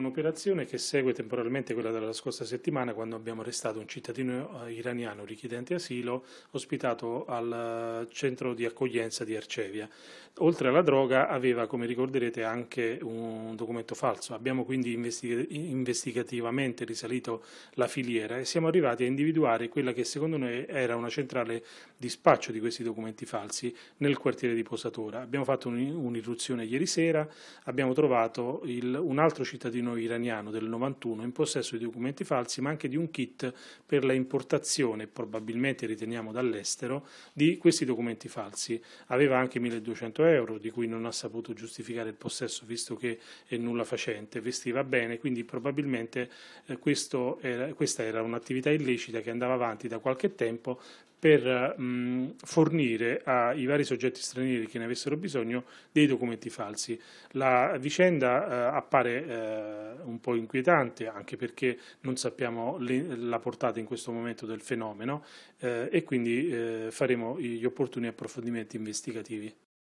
un'operazione che segue temporalmente quella della scorsa settimana quando abbiamo arrestato un cittadino eh, iraniano richiedente asilo ospitato al eh, centro di accoglienza di Arcevia. Oltre alla droga aveva, come ricorderete, anche un documento falso. Abbiamo quindi investigativamente risalito la filiera e siamo arrivati a individuare quella che secondo noi era una centrale di spaccio di questi documenti falsi nel quartiere di Posatora. Abbiamo fatto un'irruzione ieri sera, abbiamo trovato il, un altro cittadino governo iraniano del 91 in possesso di documenti falsi, ma anche di un kit per la importazione, probabilmente riteniamo dall'estero, di questi documenti falsi. Aveva anche 1200 euro, di cui non ha saputo giustificare il possesso, visto che è nulla facente, vestiva bene, quindi probabilmente eh, era, questa era un'attività illecita che andava avanti da qualche tempo per mh, fornire ai vari soggetti stranieri che ne avessero bisogno dei documenti falsi. La vicenda eh, appare eh, eh, un po' inquietante, anche perché non sappiamo le, la portata in questo momento del fenomeno eh, e quindi eh, faremo gli opportuni approfondimenti investigativi.